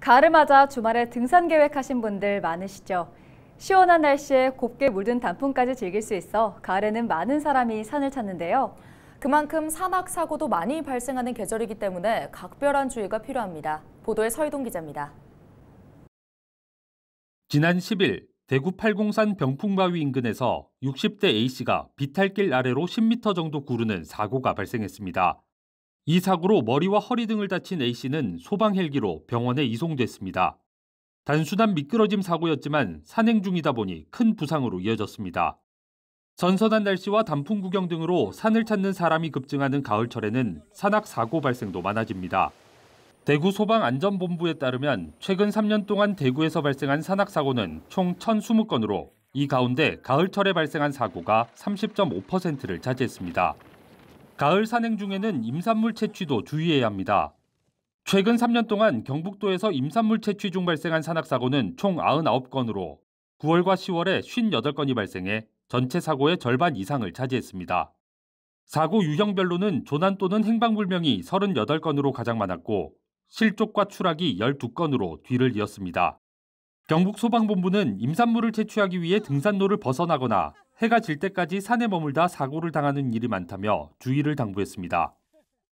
가을을 맞아 주말에 등산 계획하신 분들 많으시죠? 시원한 날씨에 곱게 물든 단풍까지 즐길 수 있어 가을에는 많은 사람이 산을 찾는데요. 그만큼 산악 사고도 많이 발생하는 계절이기 때문에 각별한 주의가 필요합니다. 보도에 서희동 기자입니다. 지난 10일 대구 팔공산 병풍바위 인근에서 60대 A씨가 비탈길 아래로 10m 정도 구르는 사고가 발생했습니다. 이 사고로 머리와 허리 등을 다친 A씨는 소방 헬기로 병원에 이송됐습니다. 단순한 미끄러짐 사고였지만 산행 중이다 보니 큰 부상으로 이어졌습니다. 전선한 날씨와 단풍 구경 등으로 산을 찾는 사람이 급증하는 가을철에는 산악 사고 발생도 많아집니다. 대구 소방안전본부에 따르면 최근 3년 동안 대구에서 발생한 산악 사고는 총 1,020건으로 이 가운데 가을철에 발생한 사고가 30.5%를 차지했습니다. 가을 산행 중에는 임산물 채취도 주의해야 합니다. 최근 3년 동안 경북도에서 임산물 채취 중 발생한 산악사고는 총 99건으로 9월과 10월에 58건이 발생해 전체 사고의 절반 이상을 차지했습니다. 사고 유형별로는 조난 또는 행방불명이 38건으로 가장 많았고 실족과 추락이 12건으로 뒤를 이었습니다. 경북소방본부는 임산물을 채취하기 위해 등산로를 벗어나거나 해가 질 때까지 산에 머물다 사고를 당하는 일이 많다며 주의를 당부했습니다.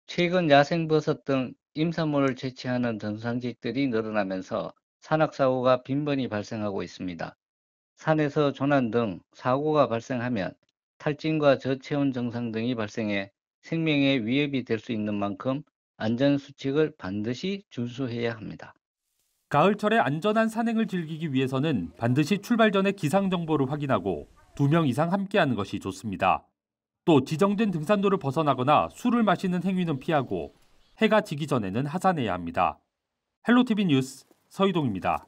최근 야생버섯 등 임산물을 채취하는 전산직들이 늘어나면서 산악사고가 빈번히 발생하고 있습니다. 산에서 조난 등 사고가 발생하면 탈진과 저체온 증상 등이 발생해 생명에 위협이 될 수 있는 만큼 안전수칙을 반드시 준수해야 합니다. 가을철에 안전한 산행을 즐기기 위해서는 반드시 출발 전에 기상정보를 확인하고 두명 이상 함께하는 것이 좋습니다. 또 지정된 등산로를 벗어나거나 술을 마시는 행위는 피하고 해가 지기 전에는 하산해야 합니다. 헬로티비 뉴스 서희동입니다.